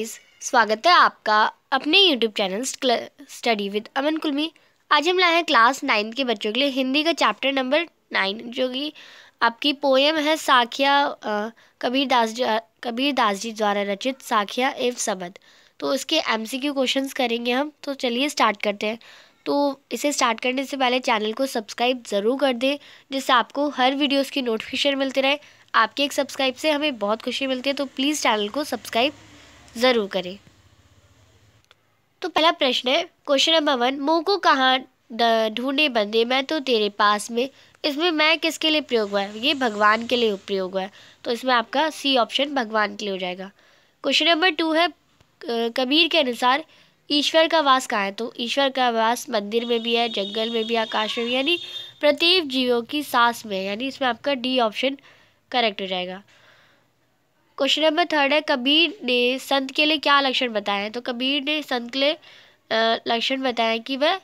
स्वागत है आपका अपने YouTube channel study with Aman Kulmi आज हम लाए हैं क्लास नाइन्थ के बच्चों के लिए हिंदी का चैप्टर नंबर नाइन जो कि आपकी पोएम है साखिया कबीर दास कबीर दास जी द्वारा रचित साखिया एव सबद तो इसके एमसीक्यू क्वेश्चंस करेंगे हम तो चलिए स्टार्ट करते हैं तो इसे स्टार्ट करने से पहले चैनल को सब्सक्राइब ज़रूर कर दें जिससे आपको हर वीडियोज़ की नोटिफिकेशन मिलती रहे आपके एक सब्सक्राइब से हमें बहुत खुशी मिलती है तो प्लीज़ चैनल को सब्सक्राइब ज़रूर करें तो पहला प्रश्न है क्वेश्चन नंबर वन मुँह को कहाँ ढूंढे बंदे मैं तो तेरे पास में इसमें मैं किसके लिए प्रयोग हुआ है ये भगवान के लिए प्रयोग हुआ है तो इसमें आपका सी ऑप्शन भगवान के लिए हो जाएगा क्वेश्चन नंबर टू है कबीर के अनुसार ईश्वर का वास कहाँ है तो ईश्वर का वास मंदिर में भी है जंगल में भी आकाश में भी यानी प्रत्येक जीवों की सांस में यानी इसमें आपका डी ऑप्शन करेक्ट हो जाएगा क्वेश्चन नंबर थर्ड है कबीर ने संत के लिए क्या लक्षण बताए हैं तो कबीर ने संत के लिए लक्षण है कि वह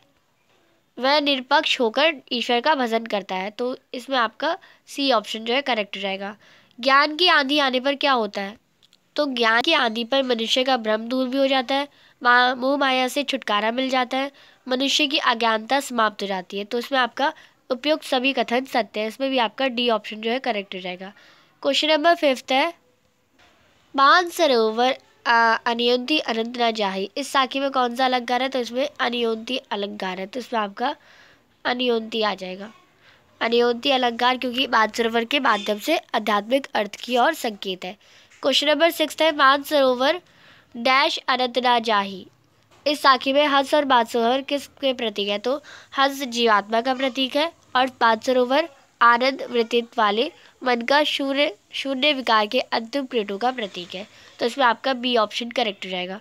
वह निरपक्ष होकर ईश्वर का भजन करता है तो इसमें आपका सी ऑप्शन जो है करेक्ट रहेगा ज्ञान की आंधी आने पर क्या होता है तो ज्ञान की आंधी पर मनुष्य का भ्रम दूर भी हो जाता है मा, मोह माया से छुटकारा मिल जाता है मनुष्य की अज्ञानता समाप्त हो जाती है तो इसमें आपका उपयुक्त सभी कथन सत्य है इसमें भी आपका डी ऑप्शन जो है करेक्ट रहेगा क्वेश्चन नंबर फिफ्थ है मानसरोवर अनियोन्ती अनंतना जाही इस साखी में कौन सा अलंकार है तो इसमें अनियोन्ती अलंकार है तो इसमें आपका अनियोन्ती आ जाएगा अनियोन्ती अलंकार क्योंकि मानसरोवर के माध्यम से आध्यात्मिक अर्थ की ओर संकेत है क्वेश्चन नंबर सिक्स है मानसरोवर डैश अनंतना जाही इस साखी में हंस और मानसरोवर किसके प्रतीक है तो हंस जीवात्मा का प्रतीक है और मानसरोवर आनंद वृत्तित्व वाले मन का शून्य शून्य विकार के अंतिम प्लेटों का प्रतीक है तो इसमें आपका बी ऑप्शन करेक्ट हो जाएगा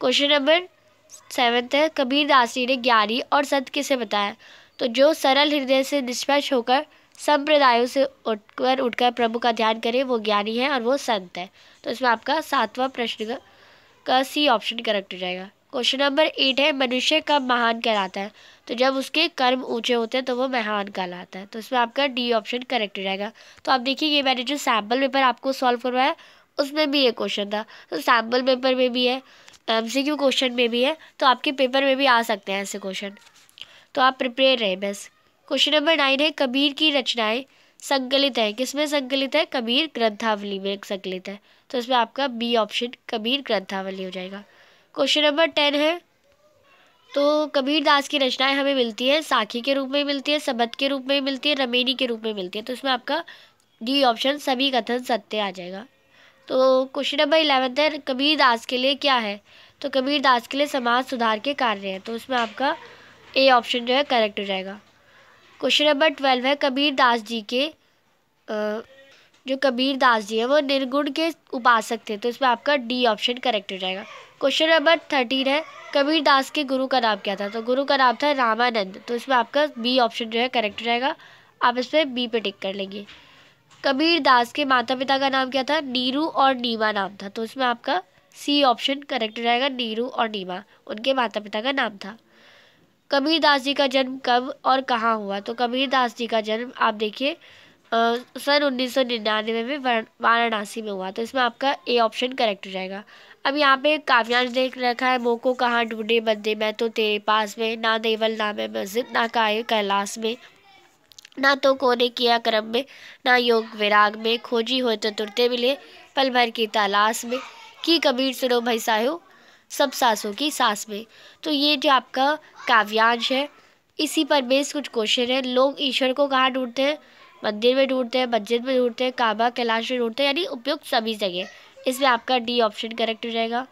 क्वेश्चन नंबर सेवन्थ है कबीर जी ने ज्ञानी और संत किसे बताया तो जो सरल हृदय से निष्पक्ष होकर संप्रदायों से उठकर उठकर प्रभु का ध्यान करें वो ज्ञानी है और वो संत है तो इसमें आपका सातवां प्रश्न का सी ऑप्शन करेक्ट हो जाएगा क्वेश्चन नंबर एट है मनुष्य कब महान कहलाता है तो जब उसके कर्म ऊंचे होते हैं तो वो महान कहलाता है तो इसमें आपका डी ऑप्शन करेक्ट रहेगा तो आप देखिए ये मैंने जो सैम्पल पेपर आपको सॉल्व करवाया उसमें भी ये क्वेश्चन था तो सैम्पल पेपर में भी है एम सी क्यू क्वेश्चन में भी है तो आपके पेपर में भी आ सकते हैं ऐसे क्वेश्चन तो आप प्रिपेयर रहें बस क्वेश्चन नंबर नाइन है कबीर की रचनाएँ संकलित है किसमें संकलित है कबीर ग्रंथावली में संकलित है तो इसमें आपका बी ऑप्शन कबीर ग्रंथावली हो जाएगा क्वेश्चन नंबर टेन है तो कबीर दास की रचनाएं हमें मिलती है साखी के रूप में मिलती है सबद के रूप में मिलती है रमेनी के रूप में मिलती है तो इसमें आपका डी ऑप्शन सभी कथन सत्य आ जाएगा तो क्वेश्चन नंबर इलेवंथ है कबीर दास के लिए क्या है तो कबीर दास के लिए समाज सुधार के कार्य हैं तो उसमें आपका ए ऑप्शन जो है करेक्ट हो जाएगा क्वेश्चन नंबर ट्वेल्व है कबीर दास जी के जो कबीर दास जी है वो निर्गुण के उपासक थे तो इसमें आपका डी ऑप्शन करेक्ट हो जाएगा क्वेश्चन नंबर थर्टीन है कबीर दास के गुरु का नाम क्या था तो गुरु का नाम था रामानंद तो इसमें आपका बी ऑप्शन जो है करेक्ट रहेगा आप इसमें बी पे टिक कर लेंगे कबीर दास के माता पिता का नाम क्या था नीरू और नीमा नाम था तो इसमें आपका सी ऑप्शन करेक्ट रहेगा नीरू और नीमा उनके माता पिता का नाम था कबीर दास जी का जन्म कब और कहाँ हुआ तो कबीर दास जी का जन्म आप देखिए सन उन्नीस सौ निन्यानवे में वाराणसी में हुआ तो इसमें आपका ए ऑप्शन करेक्ट हो जाएगा अब यहाँ पे काव्यांश देख रखा है मोको कहाँ ढूंढे बंदे मैं तो तेरे पास में ना देवल ना मैं मस्जिद ना काय कैलाश में ना तो कोने किया क्रम में ना योग विराग में खोजी हो तो तुरते मिले पल भर की तलाश में की कबीर सुनो भाई साहो सब सासों की सास में तो ये जो आपका काव्यांश है इसी पर बेस कुछ क्वेश्चन है लोग ईश्वर को कहाँ ढूंढते हैं मंदिर में ढूंढते हैं मस्जिद में ढूंढते हैं काबा कैलाश में ढूंढते हैं यानी उपयुक्त सभी जगह इसमें आपका डी ऑप्शन करेक्ट हो जाएगा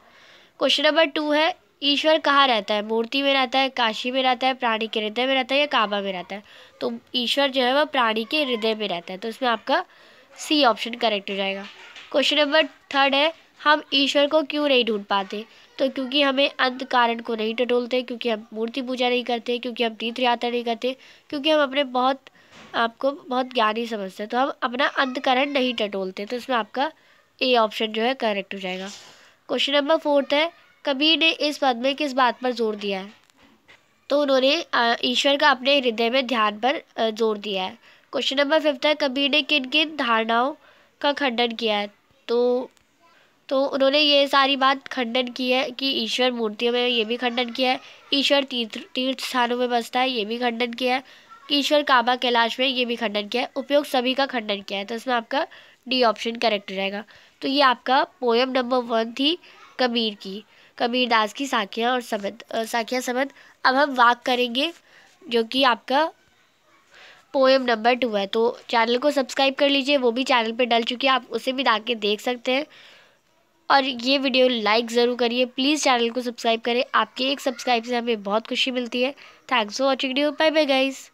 क्वेश्चन नंबर टू है ईश्वर कहाँ रहता है मूर्ति में रहता है काशी में रहता है प्राणी के हृदय में रहता है या काबा में रहता है तो ईश्वर जो है वह प्राणी के हृदय में रहता है तो इसमें आपका सी ऑप्शन करेक्ट हो जाएगा क्वेश्चन नंबर थर्ड है हम ईश्वर को क्यों नहीं ढूंढ पाते तो क्योंकि हमें अंत कारण को नहीं टटोलते क्योंकि हम मूर्ति पूजा नहीं करते क्योंकि हम तीर्थ यात्रा नहीं करते क्योंकि हम अपने बहुत आपको बहुत ज्ञानी समझते हैं तो हम अपना अंतकरण नहीं टटोलते तो इसमें आपका ए ऑप्शन जो है करेक्ट हो जाएगा क्वेश्चन नंबर फोर्थ है कबीर ने इस पद में किस बात पर जोर दिया है तो उन्होंने ईश्वर का अपने हृदय में ध्यान पर जोर दिया है क्वेश्चन नंबर फिफ्थ है कबीर ने किन किन धारणाओं का खंडन किया है तो तो उन्होंने ये सारी बात खंडन की है कि ईश्वर मूर्तियों में ये भी खंडन किया है ईश्वर तीर्थ तीर्थ स्थानों में बसता है ये भी खंडन किया है कि ईश्वर काबा कैलाश में ये भी खंडन किया है उपयोग सभी का खंडन किया है तो इसमें आपका डी ऑप्शन करेक्ट रहेगा तो ये आपका पोएम नंबर वन थी कबीर की कबीर दास की साखियाँ और समद साखियाँ समद अब हम वाक करेंगे जो कि आपका पोएम नंबर टू है तो चैनल को सब्सक्राइब कर लीजिए वो भी चैनल पे डल चुकी है आप उसे भी डाल के देख सकते हैं और ये वीडियो लाइक ज़रूर करिए प्लीज़ चैनल को सब्सक्राइब करें आपके एक सब्सक्राइब से हमें बहुत खुशी मिलती है thanks for watching video bye bye guys